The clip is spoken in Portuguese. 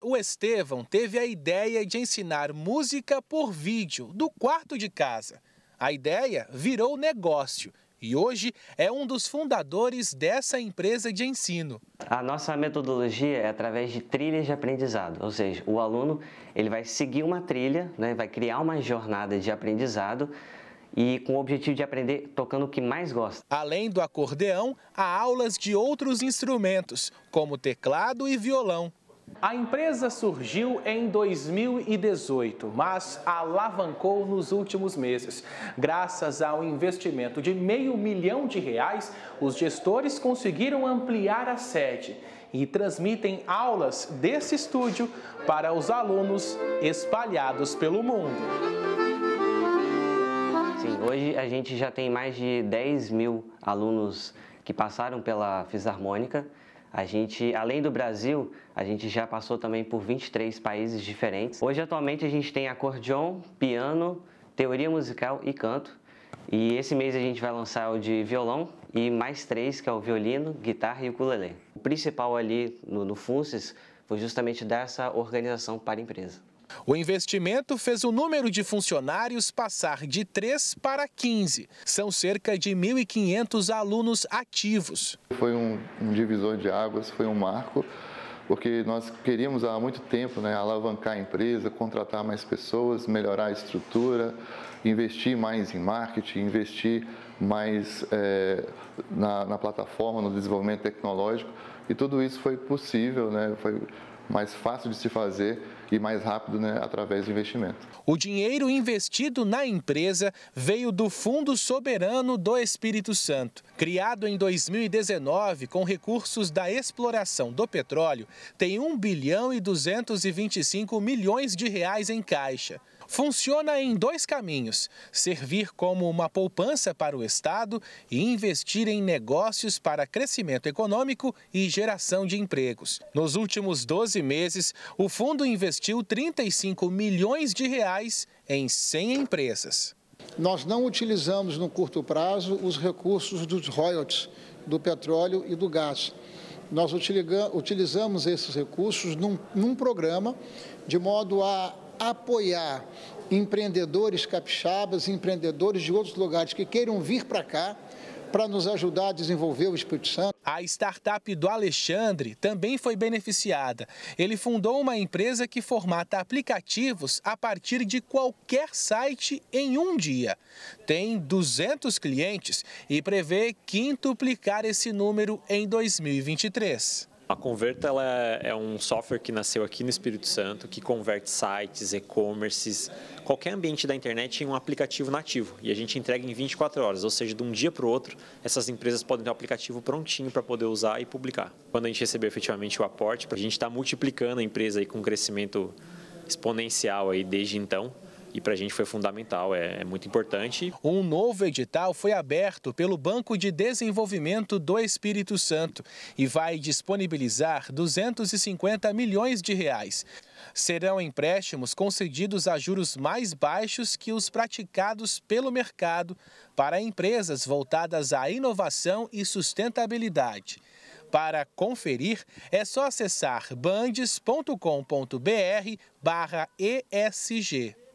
O Estevão teve a ideia de ensinar música por vídeo do quarto de casa. A ideia virou negócio e hoje é um dos fundadores dessa empresa de ensino. A nossa metodologia é através de trilhas de aprendizado, ou seja, o aluno ele vai seguir uma trilha, né, vai criar uma jornada de aprendizado e com o objetivo de aprender tocando o que mais gosta. Além do acordeão, há aulas de outros instrumentos, como teclado e violão. A empresa surgiu em 2018, mas alavancou nos últimos meses. Graças ao investimento de meio milhão de reais, os gestores conseguiram ampliar a sede e transmitem aulas desse estúdio para os alunos espalhados pelo mundo. Sim, hoje a gente já tem mais de 10 mil alunos que passaram pela Fisarmônica a gente, além do Brasil, a gente já passou também por 23 países diferentes. Hoje, atualmente, a gente tem acordeon, piano, teoria musical e canto. E esse mês a gente vai lançar o de violão e mais três, que é o violino, guitarra e ukulele. O principal ali no, no FUNCES foi justamente dar essa organização para a empresa. O investimento fez o número de funcionários passar de 3 para 15. São cerca de 1.500 alunos ativos. Foi um, um, divisor de águas, foi um marco, porque nós queríamos há muito tempo né, alavancar a empresa, contratar mais pessoas, melhorar a estrutura, investir mais em marketing, investir mais é, na, na plataforma, no desenvolvimento tecnológico. E tudo isso foi possível, né, foi mais fácil de se fazer e mais rápido né, através do investimento. O dinheiro investido na empresa veio do Fundo Soberano do Espírito Santo. Criado em 2019 com recursos da exploração do petróleo, tem 1 bilhão e 225 milhões de reais em caixa. Funciona em dois caminhos: servir como uma poupança para o Estado e investir em negócios para crescimento econômico e geração de empregos. Nos últimos 12 meses, o fundo investiu investiu 35 milhões de reais em 100 empresas. Nós não utilizamos no curto prazo os recursos dos royalties, do petróleo e do gás. Nós utilizamos esses recursos num, num programa de modo a apoiar empreendedores capixabas, empreendedores de outros lugares que queiram vir para cá para nos ajudar a desenvolver o Espírito Santo. A startup do Alexandre também foi beneficiada. Ele fundou uma empresa que formata aplicativos a partir de qualquer site em um dia. Tem 200 clientes e prevê quintuplicar esse número em 2023. A Converta ela é um software que nasceu aqui no Espírito Santo, que converte sites, e-commerces, qualquer ambiente da internet em um aplicativo nativo. E a gente entrega em 24 horas, ou seja, de um dia para o outro, essas empresas podem ter o um aplicativo prontinho para poder usar e publicar. Quando a gente recebeu efetivamente o aporte, a gente está multiplicando a empresa aí com um crescimento exponencial aí desde então e para a gente foi fundamental, é, é, muito importante. Um novo edital foi aberto pelo Banco de Desenvolvimento do Espírito Santo e vai disponibilizar 250 milhões de reais. Serão empréstimos concedidos a juros mais baixos que os praticados pelo mercado para empresas voltadas à inovação e sustentabilidade. Para conferir, é só acessar bandes.com.br barra ESG.